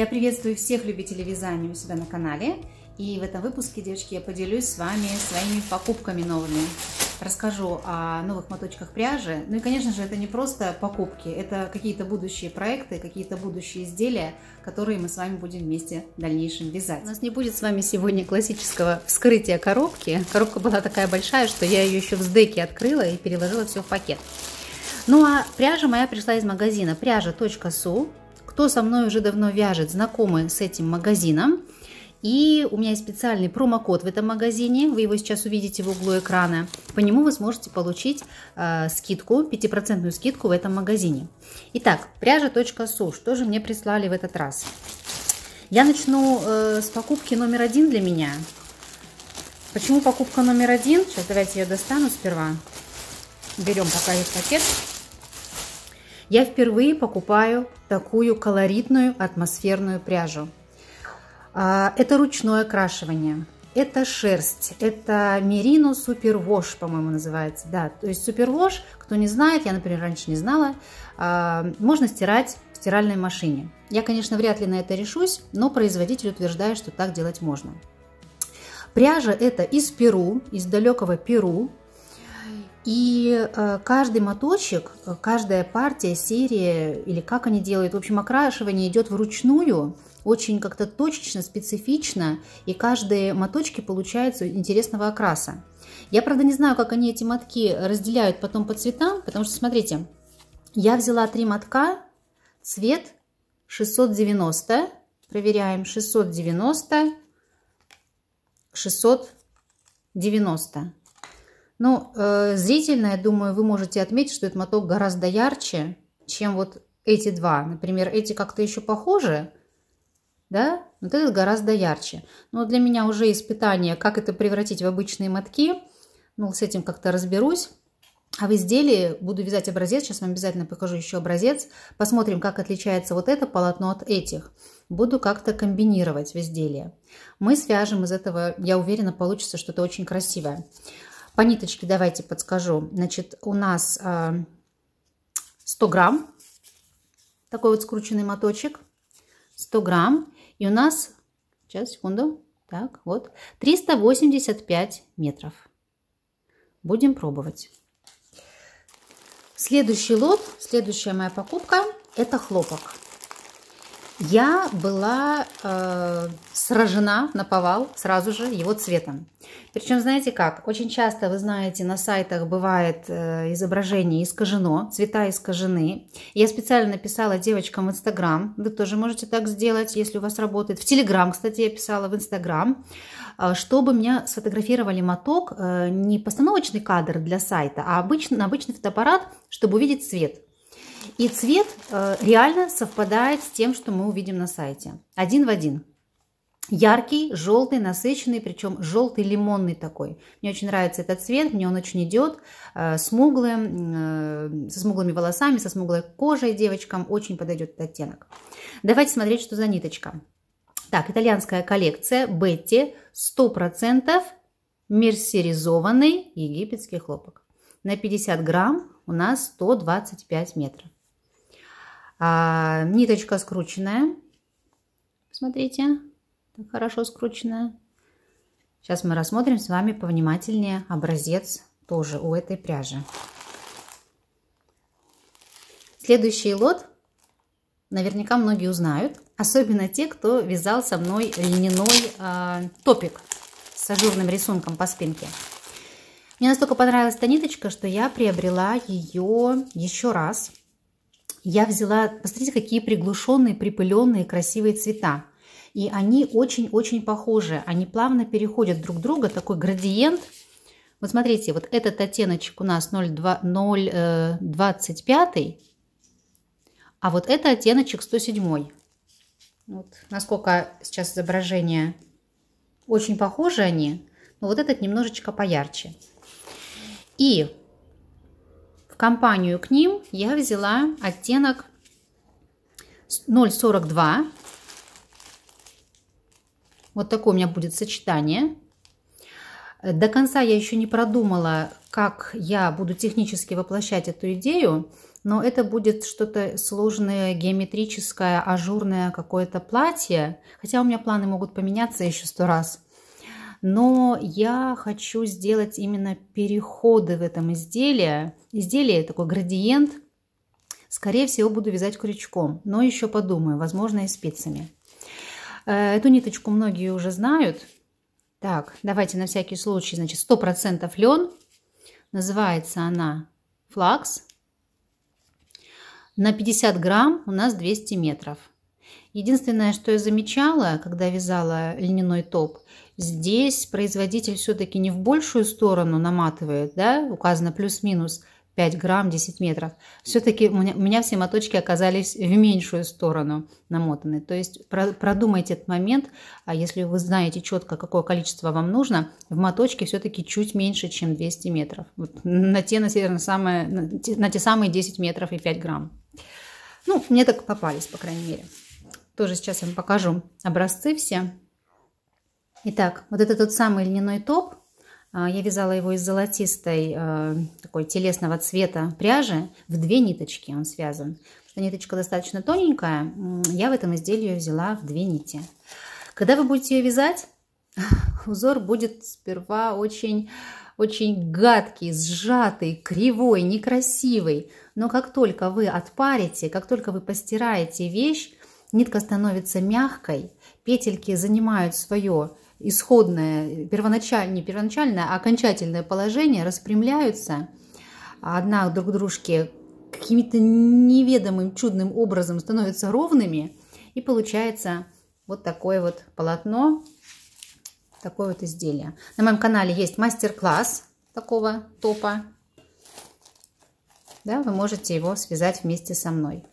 Я приветствую всех любителей вязания у себя на канале. И в этом выпуске, девочки, я поделюсь с вами своими покупками новыми. Расскажу о новых моточках пряжи. Ну и, конечно же, это не просто покупки, это какие-то будущие проекты, какие-то будущие изделия, которые мы с вами будем вместе в дальнейшем вязать. У нас не будет с вами сегодня классического вскрытия коробки. Коробка была такая большая, что я ее еще в сдеке открыла и переложила все в пакет. Ну а пряжа моя пришла из магазина пряжа.су кто со мной уже давно вяжет, знакомы с этим магазином. И у меня есть специальный промокод в этом магазине, вы его сейчас увидите в углу экрана. По нему вы сможете получить э, скидку, 5% скидку в этом магазине. Итак, пряжа.су, что же мне прислали в этот раз? Я начну э, с покупки номер один для меня. Почему покупка номер один? Сейчас давайте ее достану сперва. Берем пока этот пакет. Я впервые покупаю такую колоритную атмосферную пряжу. А, это ручное окрашивание. Это шерсть, это мерино супервош, по-моему, называется. Да, то есть супервош, кто не знает, я, например, раньше не знала, а, можно стирать в стиральной машине. Я, конечно, вряд ли на это решусь, но производитель утверждает, что так делать можно. Пряжа это из Перу, из далекого Перу, и э, каждый моточек, э, каждая партия, серия или как они делают, в общем, окрашивание идет вручную, очень как-то точечно, специфично, и каждые моточки получаются интересного окраса. Я, правда, не знаю, как они эти мотки разделяют потом по цветам, потому что, смотрите, я взяла три мотка, цвет 690, проверяем, 690, 690. Ну, э, зрительно, я думаю, вы можете отметить, что этот моток гораздо ярче, чем вот эти два. Например, эти как-то еще похожи, да? Вот этот гораздо ярче. Но для меня уже испытание, как это превратить в обычные мотки. Ну, с этим как-то разберусь. А в изделии буду вязать образец. Сейчас вам обязательно покажу еще образец. Посмотрим, как отличается вот это полотно от этих. Буду как-то комбинировать в изделии. Мы свяжем из этого, я уверена, получится что-то очень красивое. По ниточке давайте подскажу. Значит, у нас 100 а, грамм, такой вот скрученный моточек, 100 грамм. И у нас, сейчас, секунду, так, вот, 385 метров. Будем пробовать. Следующий лот, следующая моя покупка – это хлопок. Я была э, сражена на повал сразу же его цветом. Причем, знаете как, очень часто, вы знаете, на сайтах бывает э, изображение искажено, цвета искажены. Я специально написала девочкам в Инстаграм, вы тоже можете так сделать, если у вас работает. В Телеграм, кстати, я писала в Инстаграм, э, чтобы меня сфотографировали моток, э, не постановочный кадр для сайта, а обычный, обычный фотоаппарат, чтобы увидеть цвет. И цвет э, реально совпадает с тем, что мы увидим на сайте. Один в один. Яркий, желтый, насыщенный, причем желтый лимонный такой. Мне очень нравится этот цвет, мне он очень идет. Э, смуглым, э, со смуглыми волосами, со смуглой кожей девочкам очень подойдет этот оттенок. Давайте смотреть, что за ниточка. Так, итальянская коллекция Бетти 100% мерсеризованный египетский хлопок. На 50 грамм у нас 125 метров. А, ниточка скрученная. Смотрите, хорошо скрученная. Сейчас мы рассмотрим с вами повнимательнее образец тоже у этой пряжи. Следующий лот наверняка многие узнают, особенно те, кто вязал со мной льняной э, топик с ажурным рисунком по спинке. Мне настолько понравилась эта ниточка, что я приобрела ее еще раз я взяла, посмотрите, какие приглушенные, припыленные, красивые цвета. И они очень-очень похожи. Они плавно переходят друг друга, такой градиент. Вот смотрите, вот этот оттеночек у нас 0,25, э, а вот это оттеночек 107. Вот насколько сейчас изображение очень похожи они, но вот этот немножечко поярче. И компанию к ним я взяла оттенок 0,42. Вот такое у меня будет сочетание. До конца я еще не продумала, как я буду технически воплощать эту идею, но это будет что-то сложное, геометрическое, ажурное какое-то платье. Хотя у меня планы могут поменяться еще сто раз но я хочу сделать именно переходы в этом изделии. Изделие такой градиент. Скорее всего, буду вязать крючком, но еще подумаю, возможно, и спицами. Э, эту ниточку многие уже знают. Так, давайте на всякий случай, значит, 100% лен. Называется она флакс. На 50 грамм у нас 200 метров. Единственное, что я замечала, когда вязала льняной топ, Здесь производитель все-таки не в большую сторону наматывает, да, указано плюс-минус 5 грамм 10 метров. Все-таки у меня все моточки оказались в меньшую сторону намотаны. То есть продумайте этот момент, а если вы знаете четко, какое количество вам нужно, в моточке все-таки чуть меньше, чем 200 метров. Вот на, те, на, самые, на, те, на те самые 10 метров и 5 грамм. Ну, мне так попались, по крайней мере. Тоже сейчас я вам покажу образцы все. Итак, вот это тот самый льняной топ. А, я вязала его из золотистой, э, такой телесного цвета пряжи. В две ниточки он связан. Что ниточка достаточно тоненькая, я в этом изделии взяла в две нити. Когда вы будете ее вязать, узор будет сперва очень, очень гадкий, сжатый, кривой, некрасивый. Но как только вы отпарите, как только вы постираете вещь, нитка становится мягкой, петельки занимают свое исходное, первоначальное, не первоначальное, а окончательное положение распрямляются одна друг к дружке каким-то неведомым чудным образом становятся ровными, и получается вот такое вот полотно, такое вот изделие. На моем канале есть мастер-класс такого топа. Да, вы можете его связать вместе со мной.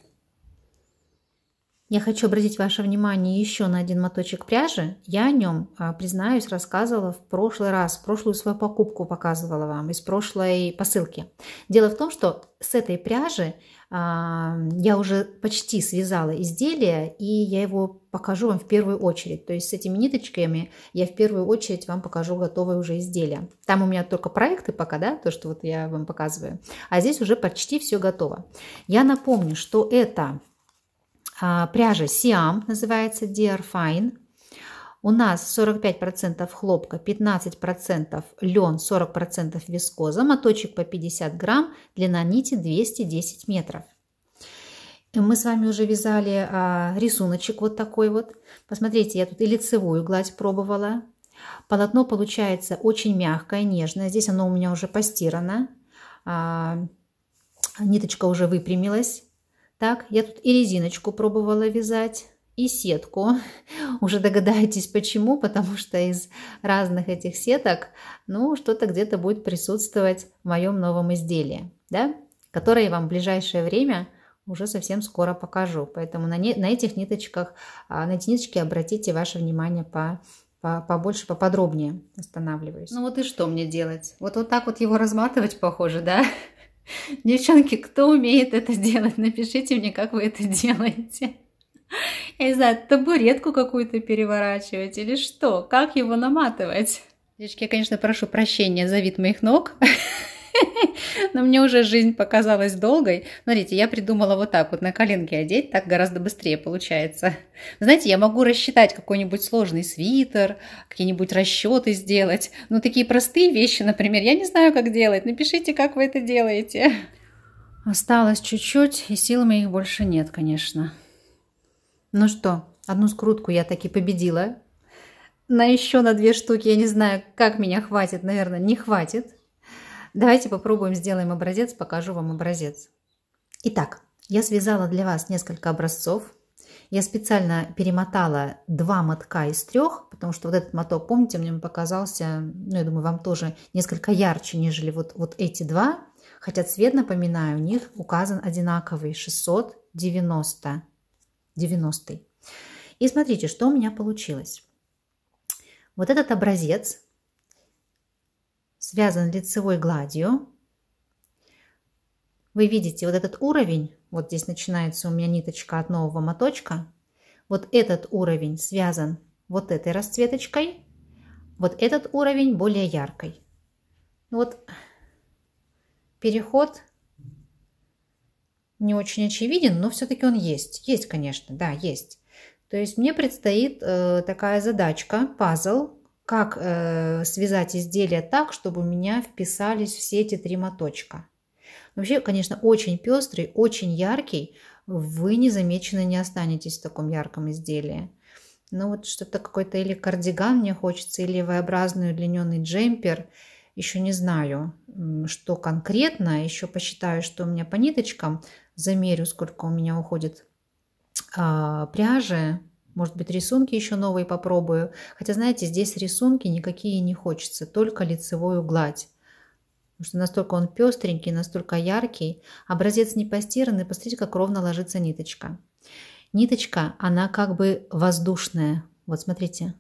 Я хочу обратить ваше внимание еще на один моточек пряжи. Я о нем, а, признаюсь, рассказывала в прошлый раз, прошлую свою покупку показывала вам из прошлой посылки. Дело в том, что с этой пряжи а, я уже почти связала изделие, и я его покажу вам в первую очередь. То есть с этими ниточками я в первую очередь вам покажу готовое уже изделие. Там у меня только проекты пока, да, то, что вот я вам показываю. А здесь уже почти все готово. Я напомню, что это а, пряжа Siam называется Dear Fine. У нас 45% хлопка, 15% лен, 40% вискоза, моточек по 50 грамм, длина нити 210 метров. Мы с вами уже вязали а, рисуночек вот такой вот. Посмотрите, я тут и лицевую гладь пробовала. Полотно получается очень мягкое, нежное. Здесь оно у меня уже постирано. А, ниточка уже выпрямилась. Так, я тут и резиночку пробовала вязать, и сетку. Уже догадаетесь почему, потому что из разных этих сеток, ну, что-то где-то будет присутствовать в моем новом изделии, да, которое я вам в ближайшее время уже совсем скоро покажу. Поэтому на, не, на этих ниточках, а, на эти ниточки обратите ваше внимание по побольше, поподробнее останавливаюсь. Ну вот и что мне делать? Вот вот так вот его разматывать, похоже, да? Девчонки, кто умеет это делать, напишите мне, как вы это делаете. Я не знаю, табуретку какую-то переворачивать или что? Как его наматывать? Девочки, я, конечно, прошу прощения за вид моих ног. Но мне уже жизнь показалась долгой. Смотрите, я придумала вот так вот на коленки одеть, так гораздо быстрее получается. Знаете, я могу рассчитать какой-нибудь сложный свитер, какие-нибудь расчеты сделать. Но ну, такие простые вещи, например, я не знаю, как делать. Напишите, как вы это делаете. Осталось чуть-чуть, и сил моих больше нет, конечно. Ну что, одну скрутку я таки победила. На еще на две штуки, я не знаю, как меня хватит, наверное, не хватит. Давайте попробуем, сделаем образец, покажу вам образец. Итак, я связала для вас несколько образцов. Я специально перемотала два мотка из трех, потому что вот этот моток, помните, мне показался, ну, я думаю, вам тоже несколько ярче, нежели вот, вот эти два. Хотя цвет, напоминаю, у них указан одинаковый 690. 90. И смотрите, что у меня получилось. Вот этот образец связан лицевой гладью. Вы видите вот этот уровень, вот здесь начинается у меня ниточка от нового моточка. Вот этот уровень связан вот этой расцветочкой, вот этот уровень более яркой. Ну вот переход не очень очевиден, но все-таки он есть. Есть, конечно, да, есть. То есть мне предстоит э, такая задачка, пазл, как э, связать изделие так, чтобы у меня вписались все эти три моточка. Вообще, конечно, очень пестрый, очень яркий. Вы незамеченно не останетесь в таком ярком изделии. Ну вот что-то какой-то или кардиган мне хочется, или V-образный удлиненный джемпер. Еще не знаю, что конкретно. Еще посчитаю, что у меня по ниточкам. Замерю, сколько у меня уходит э, пряжи может быть, рисунки еще новые попробую. Хотя, знаете, здесь рисунки никакие не хочется, только лицевую гладь. Потому что настолько он пестренький, настолько яркий. Образец не постиранный, посмотрите, как ровно ложится ниточка. Ниточка, она как бы воздушная. Вот смотрите.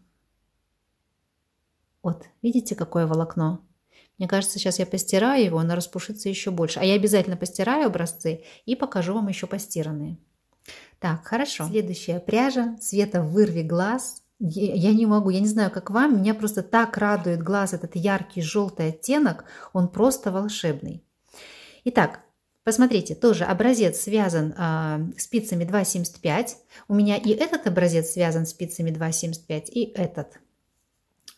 Вот, видите, какое волокно? Мне кажется, сейчас я постираю его, оно распушится еще больше. А я обязательно постираю образцы и покажу вам еще постиранные. Так, хорошо. Следующая пряжа цвета вырви глаз. Я не могу, я не знаю, как вам, меня просто так радует глаз этот яркий желтый оттенок, он просто волшебный. Итак, Посмотрите, тоже образец связан э, спицами 2,75. У меня и этот образец связан спицами 2,75, и этот.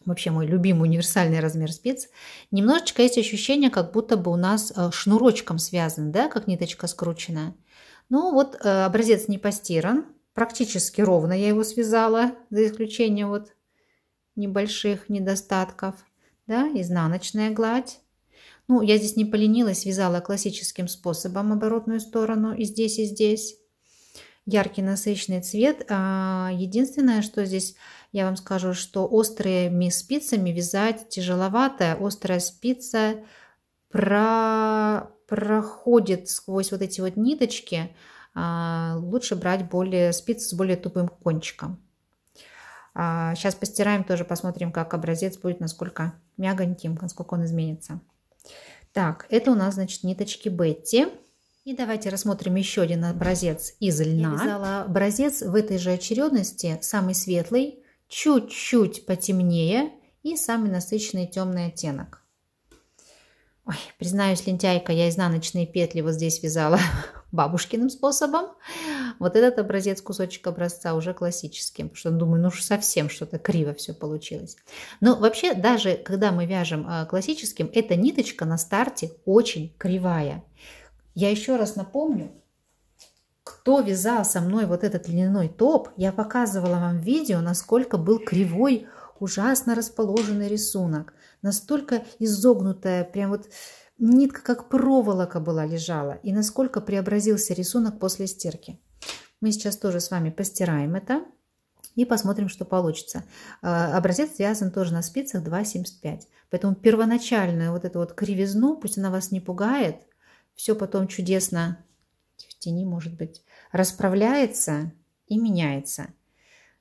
Вообще мой любимый универсальный размер спиц. Немножечко есть ощущение, как будто бы у нас а, шнурочком связан, да, как ниточка скрученная. Ну вот э, образец не постиран, практически ровно я его связала, за исключением вот небольших недостатков. Да, изнаночная гладь. Ну, я здесь не поленилась, связала классическим способом оборотную сторону и здесь, и здесь. Яркий насыщенный цвет. А, единственное, что здесь я вам скажу, что острыми спицами вязать тяжеловато. Острая спица про проходит сквозь вот эти вот ниточки, а, лучше брать более спицы с более тупым кончиком. Сейчас а, постираем тоже, посмотрим, как образец будет, насколько мягоньким, насколько он изменится. Так, это у нас, значит, ниточки Бетти. И давайте рассмотрим еще один образец из льна. Я вязала образец в этой же очередности, самый светлый, чуть-чуть потемнее и самый насыщенный темный оттенок. Ой, признаюсь, лентяйка, я изнаночные петли вот здесь вязала бабушкиным способом. Вот этот образец, кусочек образца уже классическим, потому что думаю, ну уж совсем что-то криво все получилось. Но вообще даже когда мы вяжем а, классическим, эта ниточка на старте очень кривая. Я еще раз напомню, кто вязал со мной вот этот льняной топ, я показывала вам видео, насколько был кривой ужасно расположенный рисунок, настолько изогнутая, прям вот нитка как проволока была лежала, и насколько преобразился рисунок после стирки. Мы сейчас тоже с вами постираем это и посмотрим, что получится. А, образец связан тоже на спицах 2,75. Поэтому первоначальную вот эту вот кривизну, пусть она вас не пугает, все потом чудесно в тени, может быть, расправляется и меняется.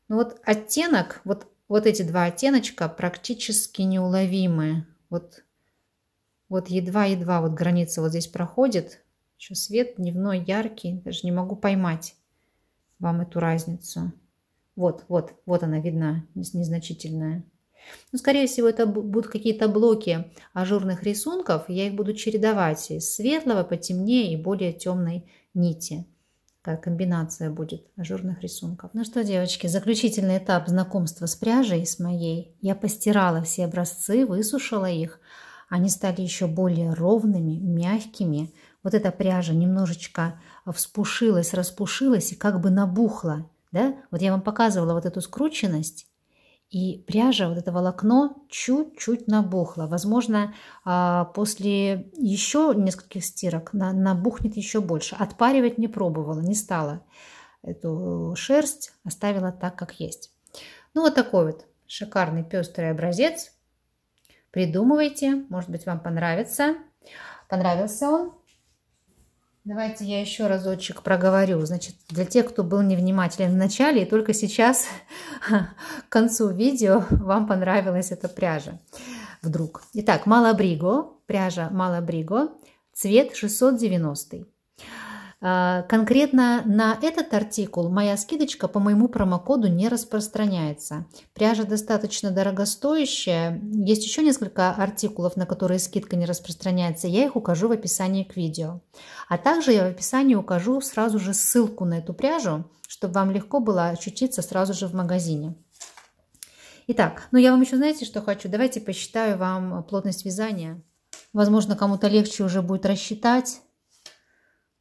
Но ну вот оттенок, вот вот эти два оттеночка практически неуловимые. Вот, вот едва-едва вот граница вот здесь проходит. Еще свет дневной, яркий. Даже не могу поймать вам эту разницу. Вот, вот, вот она видна, незначительная. Ну, скорее всего, это будут какие-то блоки ажурных рисунков. Я их буду чередовать из светлого, потемнее и более темной нити. Такая комбинация будет ажурных рисунков. Ну что, девочки, заключительный этап знакомства с пряжей, с моей. Я постирала все образцы, высушила их. Они стали еще более ровными, мягкими. Вот эта пряжа немножечко вспушилась, распушилась и как бы набухла. Да? Вот я вам показывала вот эту скрученность. И пряжа, вот это волокно, чуть-чуть набухло. Возможно, а, после еще нескольких стирок набухнет еще больше. Отпаривать не пробовала, не стала. Эту шерсть оставила так, как есть. Ну, вот такой вот шикарный пестрый образец. Придумывайте, может быть, вам понравится. Понравился он. Давайте я еще разочек проговорю. Значит, для тех, кто был невнимателен в начале, и только сейчас, к концу видео, вам понравилась эта пряжа. Вдруг. Итак, Малабриго, пряжа Малабриго, цвет 690. А, конкретно на этот артикул моя скидочка по моему промокоду не распространяется. Пряжа достаточно дорогостоящая. Есть еще несколько артикулов, на которые скидка не распространяется. Я их укажу в описании к видео. А также я в описании укажу сразу же ссылку на эту пряжу, чтобы вам легко было очутиться сразу же в магазине. Итак, ну я вам еще знаете, что хочу? Давайте посчитаю вам плотность вязания. Возможно, кому-то легче уже будет рассчитать.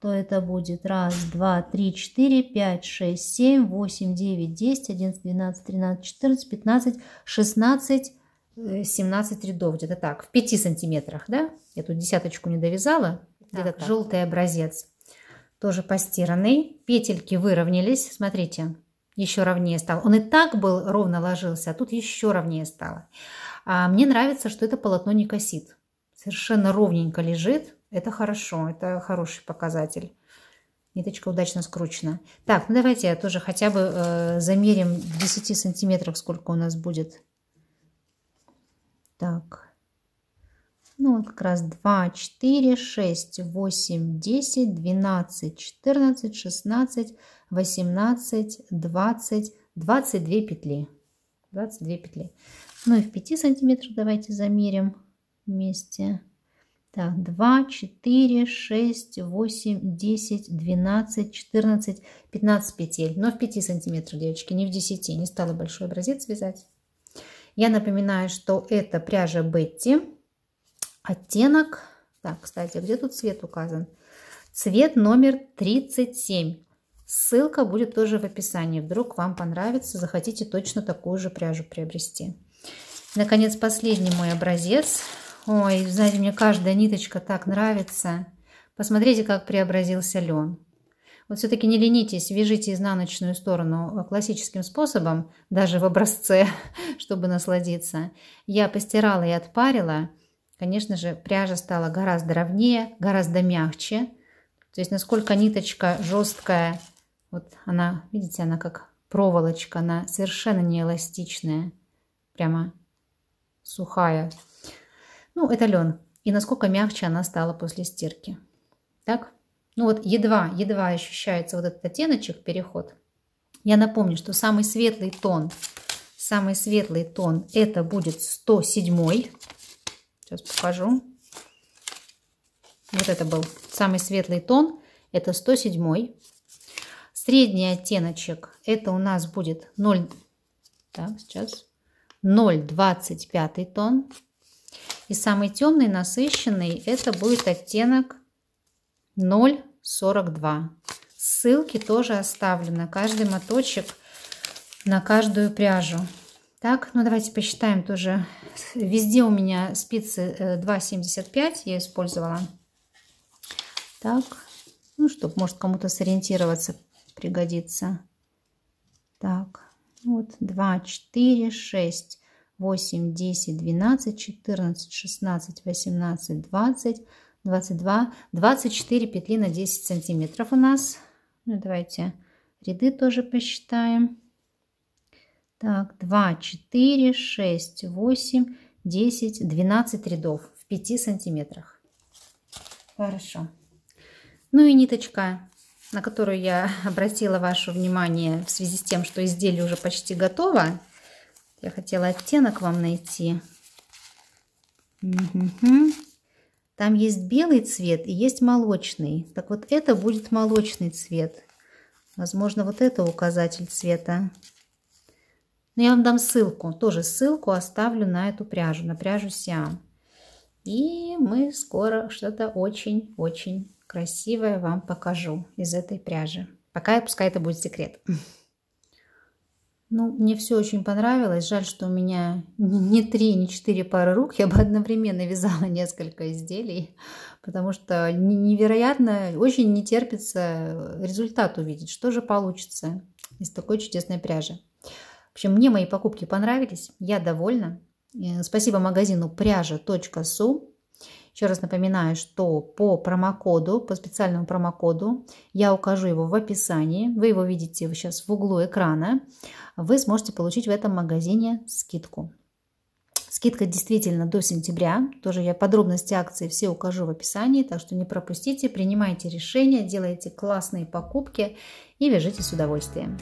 то это будет 1, 2, 3, 4, 5, 6, 7, 8, 9, 10, 11, 12, 13, 14, 15, 16, 17 рядов. Где-то так, в 5 сантиметрах, да? Я тут десяточку не довязала. Где-то так, так. желтый образец. Тоже постиранный. Петельки выровнялись. Смотрите, еще ровнее стал. Он и так был ровно ложился, а тут еще ровнее стало. А мне нравится, что это полотно не косит. Совершенно ровненько лежит это хорошо, это хороший показатель. Ниточка удачно скручена. Так, ну давайте я тоже хотя бы э, замерим 10 сантиметрах, сколько у нас будет. Так. Ну, вот как раз 2, 4, 6, 8, 10, 12, 14, 16, 18, 20, 22 петли. 22 петли. Ну и в 5 сантиметрах давайте замерим вместе. Так, 2, 4, 6, 8, 10, 12, 14, 15 петель. Но в 5 сантиметрах, девочки, не в 10. Не стала большой образец вязать. Я напоминаю, что это пряжа Бетти. Оттенок. Так, кстати, где тут цвет указан? Цвет номер 37. Ссылка будет тоже в описании. Вдруг вам понравится, захотите точно такую же пряжу приобрести. Наконец, последний мой образец. Ой, знаете, мне каждая ниточка так нравится. Посмотрите, как преобразился лен. Вот все-таки не ленитесь, вяжите изнаночную сторону э, классическим способом, даже в образце, чтобы насладиться. Я постирала и отпарила. Конечно же, пряжа стала гораздо ровнее, гораздо мягче. То есть, насколько ниточка жесткая, вот она, видите, она как проволочка, она совершенно не эластичная, прямо сухая ну, это лен, и насколько мягче она стала после стирки. Так? Ну вот едва, едва ощущается вот этот оттеночек, переход. Я напомню, что самый светлый тон, самый светлый тон это будет 107. Сейчас покажу. Вот это был самый светлый тон, это 107. Средний оттеночек это у нас будет 0, так, сейчас 0,25 тон. И самый темный, насыщенный, это будет оттенок 0,42. Ссылки тоже оставлю на Каждый моточек на каждую пряжу. Так, ну давайте посчитаем тоже. Везде у меня спицы 2,75 э, я использовала. Так, ну, чтобы, может, кому-то сориентироваться пригодится. Так, ну вот 2, 4, 6, 8, 10, 12, 14, 16, 18, 20, 22, 24 петли на 10 сантиметров у нас. Ну, давайте ряды тоже посчитаем. Так, 2, 4, 6, 8, 10, 12 рядов в 5 сантиметрах. Хорошо. Ну и ниточка, на которую я обратила ваше внимание в связи с тем, что изделие уже почти готово. Я хотела оттенок вам найти. Угу. Там есть белый цвет и есть молочный. Так вот это будет молочный цвет. Возможно, вот это указатель цвета. Но ну, я вам дам ссылку, тоже ссылку оставлю на эту пряжу, на пряжу Сиам. И мы скоро что-то очень-очень красивое вам покажу из этой пряжи. Пока, пускай это будет секрет. Ну, мне все очень понравилось. Жаль, что у меня не три, не четыре пары рук. Я бы одновременно вязала несколько изделий, потому что невероятно, очень не терпится результат увидеть, что же получится из такой чудесной пряжи. В общем, мне мои покупки понравились, я довольна. Э, спасибо магазину пряжа.су еще раз напоминаю, что по промокоду, по специальному промокоду, я укажу его в описании. Вы его видите сейчас в углу экрана. Вы сможете получить в этом магазине скидку. Скидка действительно до сентября. Тоже я подробности акции все укажу в описании, так что не пропустите, принимайте решения, делайте классные покупки и вяжите с удовольствием.